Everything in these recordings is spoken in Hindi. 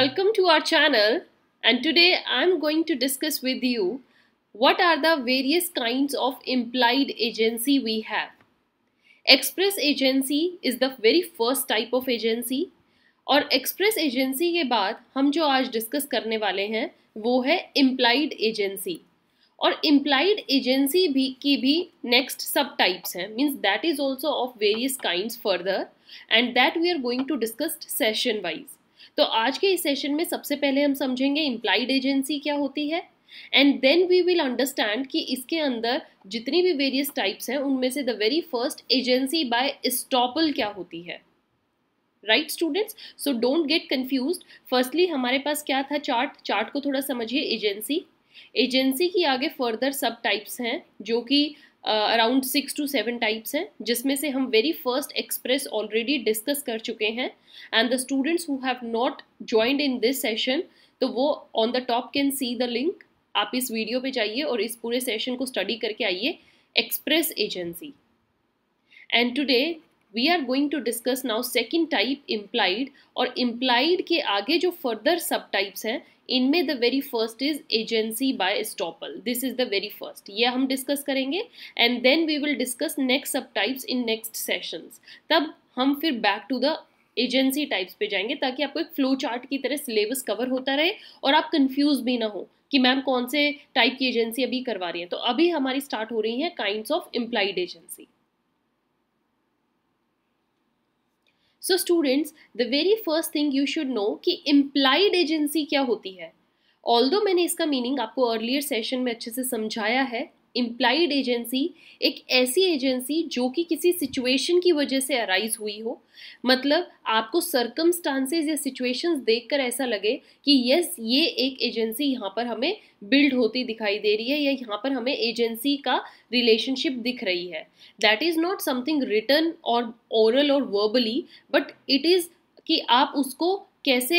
Welcome to our channel and today I am going to discuss with you what are the various kinds of implied agency we have. Express agency is the very first type of agency और एक्सप्रेस एजेंसी के बाद हम जो आज डिस्कस करने वाले हैं वो है इम्प्लाइड एजेंसी और इम्प्लाइड एजेंसी भी की भी नेक्स्ट सब टाइप्स हैं means that is also of various kind further and that we are going to discuss session wise तो आज के इस सेशन में सबसे पहले हम समझेंगे इम्प्लाइड एजेंसी क्या होती है and then we will understand कि इसके अंदर जितनी भी वेरियस टाइप्स हैं उनमें से the very first agency by estoppel क्या होती है right students so don't get confuse firstly हमारे पास क्या था चार्ट चार्ट को थोड़ा समझिए एजेंसी एजेंसी की आगे फर्दर सब टाइप्स हैं जो कि around six to seven types हैं जिसमें से हम very first express already discuss कर चुके हैं and the students who have not joined in this session तो वो on the top can see the link आप इस वीडियो पे जाइए और इस पूरे सेशन को स्टडी करके आइए express agency and today we are going to discuss now second type implied और इम्प्लाइड के आगे जो फर्दर सब टाइप्स हैं इनमें the very first is agency by estoppel this is the very first ये हम डिस्कस करेंगे and then we will discuss next sub types in next sessions तब हम फिर back to the agency types पे जाएंगे ताकि आपको एक फ्लो चार्ट की तरह सिलेबस कवर होता रहे और आप कंफ्यूज भी ना हो कि मैम कौन से टाइप की एजेंसी अभी करवा रही है तो अभी हमारी स्टार्ट हो रही है kinds of implied agency so students the very first thing you should know कि इम्प्लाइड एजेंसी क्या होती है ऑल मैंने इसका मीनिंग आपको अर्लियर सेशन में अच्छे से समझाया है इम्प्लाइड एजेंसी एक ऐसी एजेंसी जो कि किसी सिचुएशन की वजह से अराइज हुई हो मतलब आपको सर्कमस्टांसेस या सिचुएशंस देखकर ऐसा लगे कि यस ये एक एजेंसी यहाँ पर हमें बिल्ड होती दिखाई दे रही है या यहाँ पर हमें एजेंसी का रिलेशनशिप दिख रही है that is not something written और ओरल और वर्बली बट इट इज़ कि आप उसको कैसे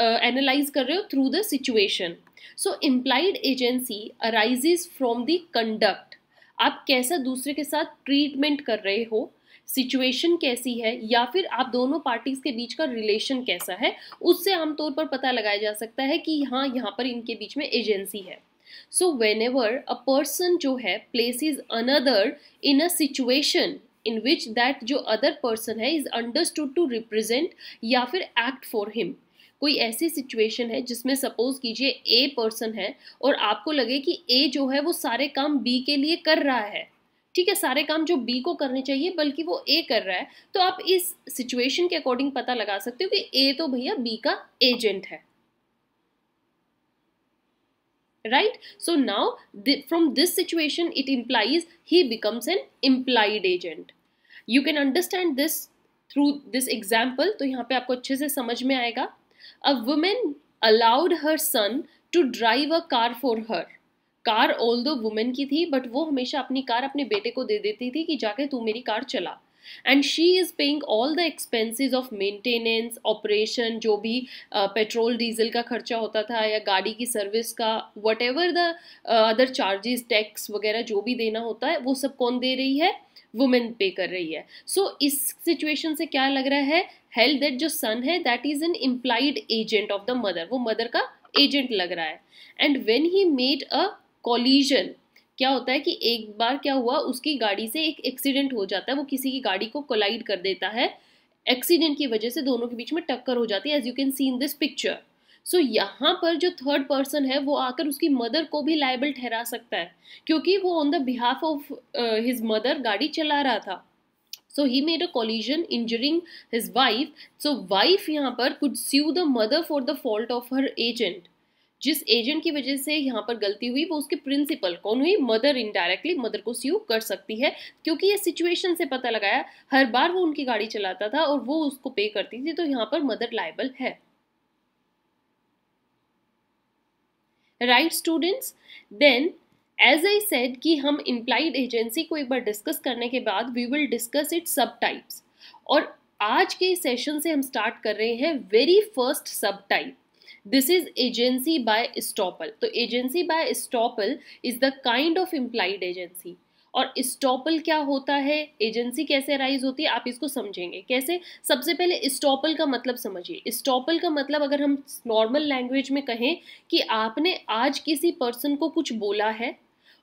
एनालाइज uh, कर रहे हो through the situation so implied agency arises from the conduct आप कैसा दूसरे के साथ ट्रीटमेंट कर रहे हो सिचुएशन कैसी है या फिर आप दोनों पार्टीज के बीच का रिलेशन कैसा है उससे आमतौर पर पता लगाया जा सकता है कि हाँ यहाँ पर इनके बीच में एजेंसी है so whenever a person जो है place is another in a situation in which that जो अदर पर्सन है इज अंडरस्टूड टू रिप्रेजेंट या फिर एक्ट फॉर हिम कोई ऐसी सिचुएशन है जिसमें सपोज कीजिए ए पर्सन है और आपको लगे कि ए जो है वो सारे काम बी के लिए कर रहा है ठीक है सारे काम जो बी को करने चाहिए बल्कि वो ए कर रहा है तो आप इस सिचुएशन के अकॉर्डिंग पता लगा सकते हो कि ए तो भैया बी का एजेंट है right so now from this situation it it he becomes an implied agent you can understand this through this example तो यहाँ पे आपको अच्छे से समझ में आएगा A woman allowed her son to drive a car for her. Car although women की थी बट वो हमेशा अपनी कार अपने बेटे को दे देती थी कि जाके तू मेरी कार चला and she is paying all the expenses of maintenance operation जो भी पेट्रोल डीजल का खर्चा होता था या गाड़ी की सर्विस का whatever the other charges tax वगैरह जो भी देना होता है वो सब कौन दे रही है वुमेन पे कर रही है सो so, इस सिचुएशन से क्या लग रहा है हेल्थ दैट जो सन है that is an implied agent of the mother वो मदर का एजेंट लग रहा है and when he made a collision क्या होता है कि एक बार क्या हुआ उसकी गाड़ी से एक एक्सीडेंट हो जाता है वो किसी की गाड़ी को कोलाइड कर देता है एक्सीडेंट की वजह से दोनों के बीच में टक्कर हो जाती है as you can see in this picture so यहाँ पर जो थर्ड पर्सन है वो आकर उसकी मदर को भी लाइबल ठहरा सकता है क्योंकि वो on the behalf of his mother गाड़ी चला रहा था so he made a collision injuring his wife so wife यहाँ पर could sue the mother for the fault of her agent जिस एजेंट की वजह से यहाँ पर गलती हुई वो उसके प्रिंसिपल कौन हुई मदर इनडायरेक्टली मदर को स्यू कर सकती है क्योंकि ये सिचुएशन से पता लगाया हर बार वो उनकी गाड़ी चलाता था और वो उसको पे करती थी तो यहाँ पर मदर लाइबल है right students then as I said कि हम इम्प्लाइड एजेंसी को एक बार डिस्कस करने के बाद we will discuss it sub types और आज के सेशन से हम स्टार्ट कर रहे हैं very first sub type this is agency by estoppel तो agency by estoppel is the kind of implied agency और स्टॉपल क्या होता है एजेंसी कैसे राइज होती है आप इसको समझेंगे कैसे सबसे पहले स्टॉपल का मतलब समझिए स्टॉपल का मतलब अगर हम नॉर्मल लैंग्वेज में कहें कि आपने आज किसी पर्सन को कुछ बोला है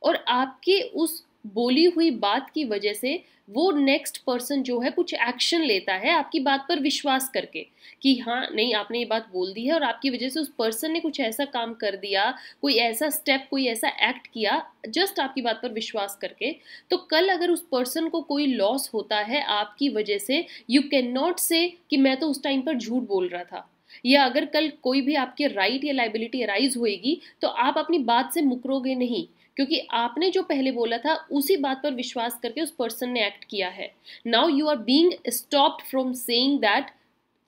और आपके उस बोली हुई बात की वजह से वो नेक्स्ट पर्सन जो है कुछ एक्शन लेता है आपकी बात पर विश्वास करके कि हाँ नहीं आपने ये बात बोल दी है और आपकी वजह से उस पर्सन ने कुछ ऐसा काम कर दिया कोई ऐसा स्टेप कोई ऐसा एक्ट किया जस्ट आपकी बात पर विश्वास करके तो कल अगर उस पर्सन को कोई लॉस होता है आपकी वजह से यू कैन नॉट से कि मैं तो उस टाइम पर झूठ बोल रहा था या अगर कल कोई भी आपके राइट या लाइबिलिटी अराइज होएगी तो आप अपनी बात से मुकरोगे नहीं क्योंकि आपने जो पहले बोला था उसी बात पर विश्वास करके उस पर्सन ने एक्ट किया है now you are being stopped from saying that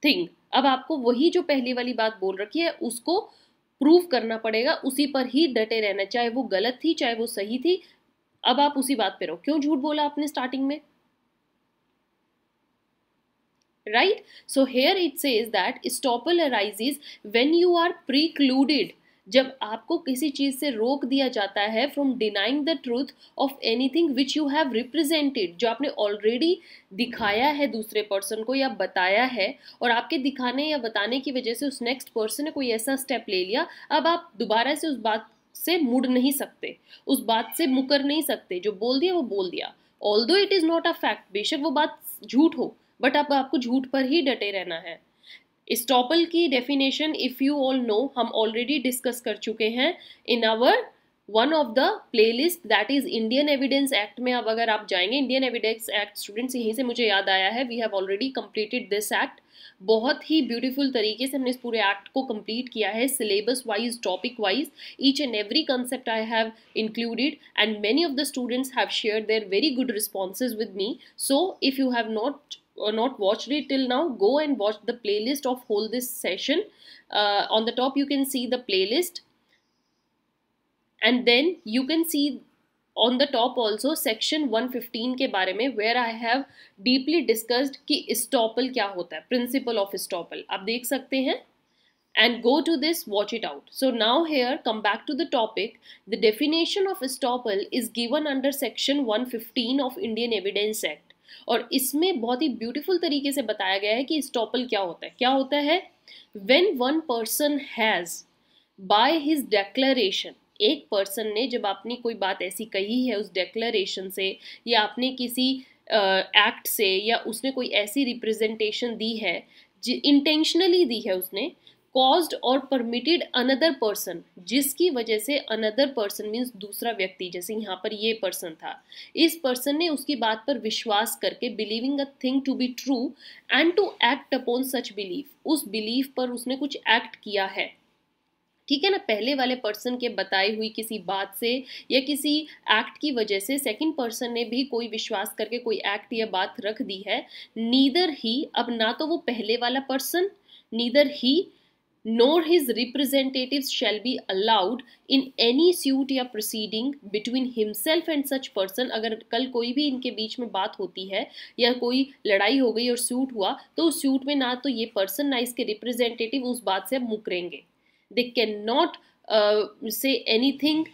thing अब आपको वही जो पहले वाली बात बोल रखी है उसको प्रूव करना पड़ेगा उसी पर ही डटे रहना चाहे वो गलत थी चाहे वो सही थी अब आप उसी बात पे रहो क्यों झूठ बोला आपने स्टार्टिंग में right so here it says estoppel estoppel arises when you are जब आपको किसी चीज़ से रोक दिया जाता है from denying the truth of anything which you have represented जो आपने ऑलरेडी दिखाया है दूसरे पर्सन को या बताया है और आपके दिखाने या बताने की वजह से उस नेक्स्ट पर्सन ने कोई ऐसा स्टेप ले लिया अब आप दोबारा से उस बात से मुड़ नहीं सकते उस बात से मुकर नहीं सकते जो बोल दिया वो बोल दिया although it is not a fact बेशक वो बात झूठ हो बट अब आपको झूठ पर ही डटे रहना है स्टॉपल की definition if you all know हम ऑलरेडी डिस्कस कर चुके हैं in our one of the playlist that is Indian evidence act में अब अगर आप जाएंगे इंडियन एविडेंस एक्ट स्टूडेंट्स यहीं से मुझे याद आया है we have already completed this act बहुत ही ब्यूटीफुल तरीके से हमने इस पूरे एक्ट को कंप्लीट किया है syllabus wise topic wise each and every concept I have included and many of the students have share their very good responses with me so if you have not or not watched it till now, go and watch the playlist of whole this session. Uh, on the top, you can see the playlist, and then you can see on the top also section 115 ke bare mein where I have deeply discussed ki estoppel kya hota hai principle of estoppel aap dekh sakte hain and go to this watch it out so now here come back to the topic the definition of estoppel is given under section 115 of indian evidence act और इसमें बहुत ही ब्यूटीफुल तरीके से बताया गया है कि स्टॉपल क्या होता है क्या होता है when one person has by his declaration एक पर्सन ने जब आपने कोई बात ऐसी कही है उस डेक्लरेशन से या आपने किसी एक्ट uh, से या उसने कोई ऐसी रिप्रेजेंटेशन दी है इंटेंशनली दी है उसने कॉज्ड और परमिटेड अनदर पर्सन जिसकी वजह से अनदर पर्सन मीन्स दूसरा व्यक्ति जैसे यहाँ पर ये पर्सन था इस पर्सन ने उसकी बात पर विश्वास करके believing a thing to be true and to act upon such belief उस बिलीफ पर उसने कुछ एक्ट किया है ठीक है ना पहले वाले पर्सन के बताई हुई किसी बात से या किसी एक्ट की वजह से सेकंड पर्सन ने भी कोई विश्वास करके कोई एक्ट या बात रख दी है नीदर ही अब ना तो वो पहले वाला person neither he nor his representatives shall be allowed in any suit या proceeding between himself and such person अगर कल कोई भी इनके बीच में बात होती है या कोई लड़ाई हो गई और suit हुआ तो उस suit में ना तो ये person ना इसके representative उस बात से मुकरेंगे they cannot uh, say anything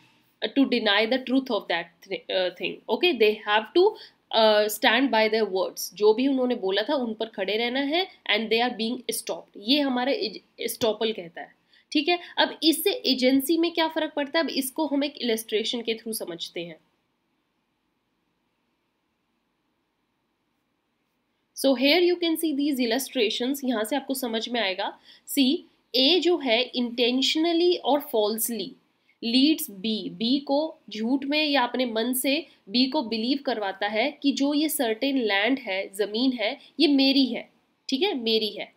to deny the truth of that th uh, thing okay they have to stand by their words जो भी उन्होंने बोला था उन पर खड़े रहना है and they are being stopped ये हमारे स्टॉपल कहता है ठीक है अब इससे एजेंसी में क्या फ़र्क पड़ता है अब इसको हम एक इलेस्ट्रेशन के थ्रू समझते हैं so here you can see these illustration यहाँ से आपको समझ में आएगा सी ए जो है इंटेंशनली और फॉल्सली लीड्स बी बी को झूठ में या अपने मन से बी को बिलीव करवाता है कि जो ये सर्टेन लैंड है ज़मीन है ये मेरी है ठीक है मेरी है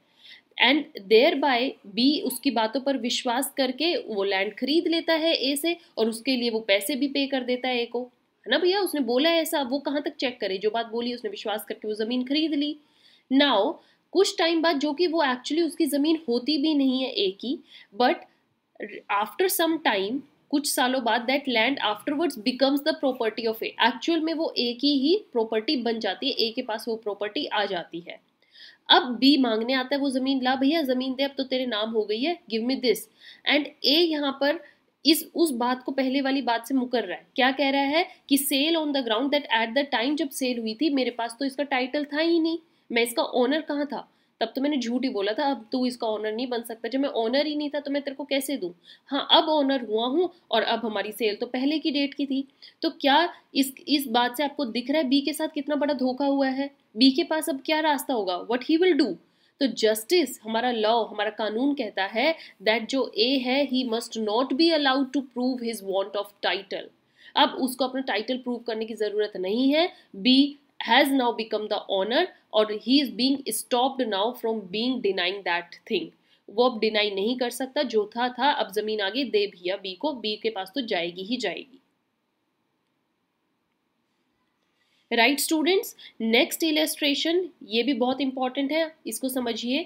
एंड देयर बाय बी उसकी बातों पर विश्वास करके वो लैंड खरीद लेता है ए से और उसके लिए वो पैसे भी पे कर देता है ए को है ना भैया उसने बोला है ऐसा वो कहाँ तक चेक करे जो बात बोली उसने विश्वास करके वो ज़मीन खरीद ली नाउ कुछ टाइम बाद जो कि वो एक्चुअली उसकी ज़मीन होती भी नहीं है ए की बट आफ्टर सम टाइम कुछ सालों बाद that land afterwards becomes the property of A actual में वो ए की ही प्रॉपर्टी बन जाती है ए के पास वो प्रॉपर्टी आ जाती है अब बी मांगने आता है वो ज़मीन ला भैया ज़मीन दे अब तो तेरे नाम हो गई है give me this and A यहाँ पर इस उस बात को पहले वाली बात से मुकर रहा है क्या कह रहा है कि sale on the ground that at the time जब सेल हुई थी मेरे पास तो इसका टाइटल था ही नहीं मैं इसका ओनर कहाँ था तब तो मैंने झूठ ही बोला था अब तू इसका ऑनर नहीं बन सकता जब मैं ऑनर ही नहीं था तो मैं तेरे को कैसे दूँ हाँ अब ऑनर हुआ हूँ और अब हमारी सेल तो पहले की डेट की थी तो क्या इस इस बात से आपको दिख रहा है बी के साथ कितना बड़ा धोखा हुआ है बी के पास अब क्या रास्ता होगा वट ही विल डू तो जस्टिस हमारा लॉ हमारा कानून कहता है दैट जो ए है he must not be allowed to prove his want of title अब उसको अपना टाइटल प्रूव करने की ज़रूरत नहीं है B has now become the owner और he is being stopped now from being denying that thing वो अब डिनाई नहीं कर सकता जो था था अब जमीन आगे दे भैया बी को बी के पास तो जाएगी ही जाएगी राइट स्टूडेंट्स नेक्स्ट इलेस्ट्रेशन ये भी बहुत इंपॉर्टेंट है इसको समझिए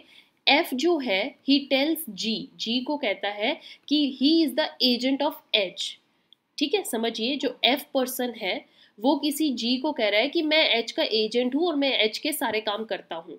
एफ जो है ही टेल्स जी जी को कहता है कि he is the agent of H ठीक है समझिए जो एफ पर्सन है वो किसी जी को कह रहा है कि मैं एच का एजेंट हूँ और मैं एच के सारे काम करता हूँ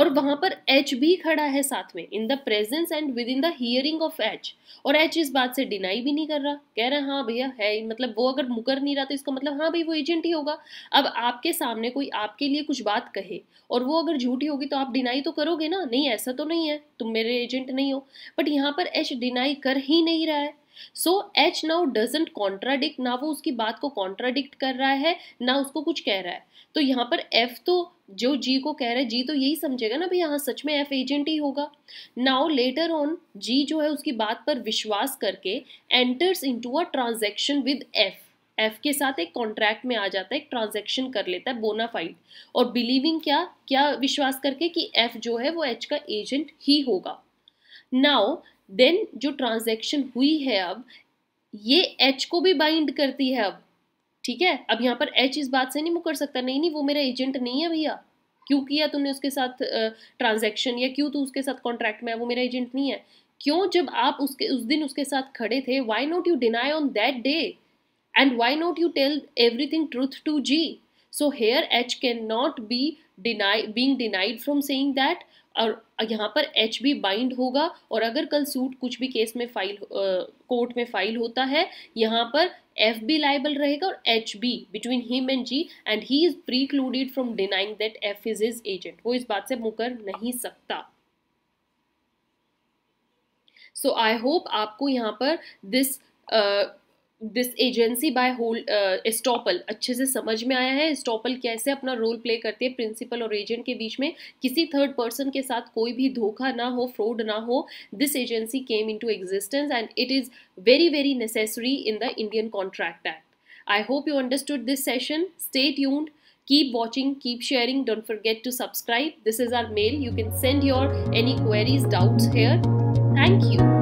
और वहां पर एच भी खड़ा है साथ में in the presence and within the hearing of H और एच इस बात से डिनाई भी नहीं कर रहा कह रहा है हाँ भैया है मतलब वो अगर मुकर नहीं रहा तो इसका मतलब हाँ भाई वो एजेंट ही होगा अब आपके सामने कोई आपके लिए कुछ बात कहे और वो अगर झूठी होगी तो आप डिनाई तो करोगे ना नहीं ऐसा तो नहीं है तुम मेरे एजेंट नहीं हो बट यहाँ पर एच डिनाई कर ही नहीं रहा है so H now doesn't contradict ना वो उसकी बात को कॉन्ट्राडिक्ट कर रहा है ना उसको कुछ कह रहा है तो यहाँ पर एफ तो जो जी को कह रहा है जी तो यही समझेगा ना भाई यहाँ सच में एफ एजेंट ही होगा नाउ लेटर ऑन जी जो है उसकी बात पर विश्वास करके enters into a transaction with F F के साथ एक कॉन्ट्रैक्ट में आ जाता है एक ट्रांजेक्शन कर लेता है बोनाफाइड और बिलीविंग क्या क्या विश्वास करके कि एफ जो है वो एच का एजेंट ही होगा नाउ देन जो ट्रांजेक्शन हुई है अब ये एच को भी बाइंड करती है अब ठीक है अब यहाँ पर एच इस बात से नहीं मुकर सकता नहीं नहीं वो मेरा एजेंट नहीं है भैया क्यों किया तुमने उसके साथ ट्रांजेक्शन या क्यों तू उसके साथ कॉन्ट्रैक्ट में है वो मेरा एजेंट नहीं है क्यों जब आप उसके उस दिन उसके साथ खड़े थे why not you deny on that day and why not you tell everything truth to G so here H can not be deny being denied from saying that और यहाँ पर एच भी बाइंड होगा और अगर कल सूट कुछ भी केस में फाइल कोर्ट में फाइल होता है यहाँ पर एफ भी लाइबल रहेगा और H B between him and G and he is precluded from denying that F is is agent वो इस बात से मुकर नहीं सकता सो आई होप आपको यहाँ पर this this agency by whole estoppel अच्छे से समझ में आया है स्टॉपल कैसे अपना रोल प्ले करती है प्रिंसिपल और एजेंट के बीच में किसी थर्ड पर्सन के साथ कोई भी धोखा ना हो फ्रॉड ना हो this agency came into existence and it is very very necessary in the Indian Contract Act I hope you understood this session stay tuned keep watching keep sharing don't forget to subscribe this is our mail you can send your any queries doubts here thank you